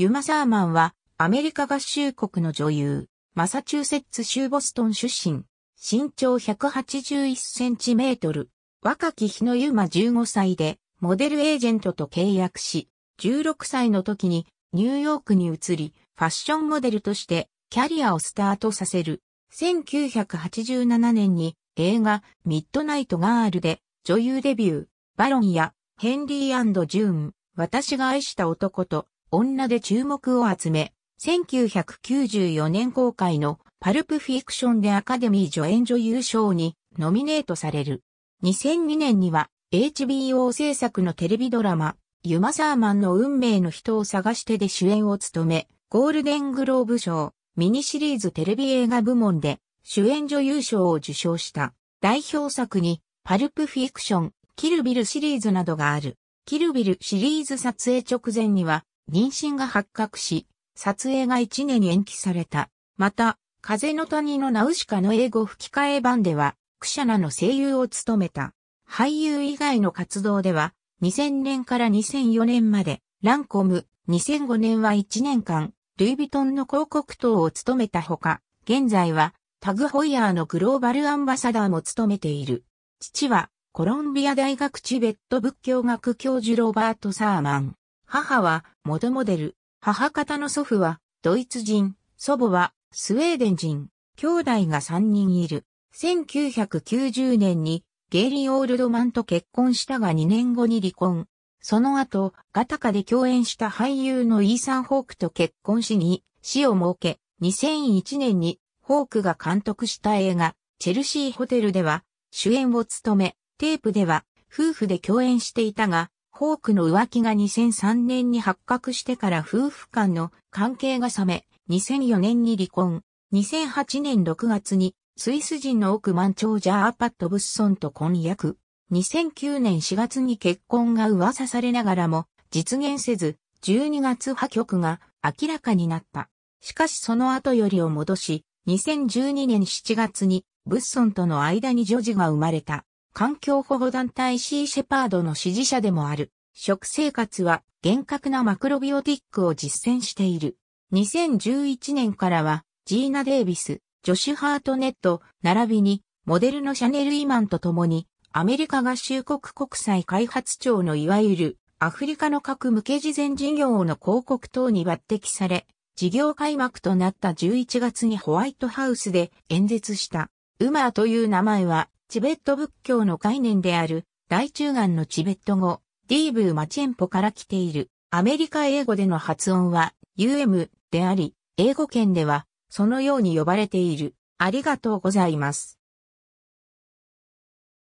ユマ・サーマンは、アメリカ合衆国の女優、マサチューセッツ州ボストン出身、身長181センチメートル、若き日のユマ15歳で、モデルエージェントと契約し、16歳の時にニューヨークに移り、ファッションモデルとしてキャリアをスタートさせる。1987年に映画ミッドナイトガールで女優デビュー、バロンやヘンリージューン、私が愛した男と女で注目を集め、1994年公開のパルプフィクションでアカデミー助演女優賞にノミネートされる。2002年には HBO 制作のテレビドラマ、ユマ・サーマンの運命の人を探してで主演を務め、ゴールデングローブ賞、ミニシリーズテレビ映画部門で主演女優賞を受賞した。代表作に、パルプフィクション、キルビルシリーズなどがある。キルビルシリーズ撮影直前には、妊娠が発覚し、撮影が1年延期された。また、風の谷のナウシカの英語吹き替え版では、クシャナの声優を務めた。俳優以外の活動では、2000年から2004年まで、ランコム、2005年は1年間、ルイ・ヴィトンの広告等を務めたほか、現在は、タグ・ホイヤーのグローバルアンバサダーも務めている。父は、コロンビア大学チベット仏教学教授ロバート・サーマン。母は元モデル、母方の祖父はドイツ人、祖母はスウェーデン人、兄弟が3人いる。1990年にゲイリー・オールドマンと結婚したが2年後に離婚。その後、ガタカで共演した俳優のイーサン・ホークと結婚しに死を設け、2001年にホークが監督した映画、チェルシーホテルでは主演を務め、テープでは夫婦で共演していたが、ホークの浮気が2003年に発覚してから夫婦間の関係が冷め、2004年に離婚。2008年6月にスイス人の億万長者アーパット・ブッソンと婚約。2009年4月に結婚が噂されながらも実現せず、12月破局が明らかになった。しかしその後よりを戻し、2012年7月にブッソンとの間に女児が生まれた。環境保護団体シーシェパードの支持者でもある。食生活は厳格なマクロビオティックを実践している。2011年からはジーナ・デイビス、ジョシュ・ハートネット、並びにモデルのシャネル・イマンと共にアメリカ合衆国国際開発庁のいわゆるアフリカの核向け事前事業の広告等に抜擢され、事業開幕となった11月にホワイトハウスで演説した。ウマーという名前はチベット仏教の概念である、大中眼のチベット語、ディーブーマチェンポから来ている、アメリカ英語での発音は、UM であり、英語圏では、そのように呼ばれている。ありがとうございます。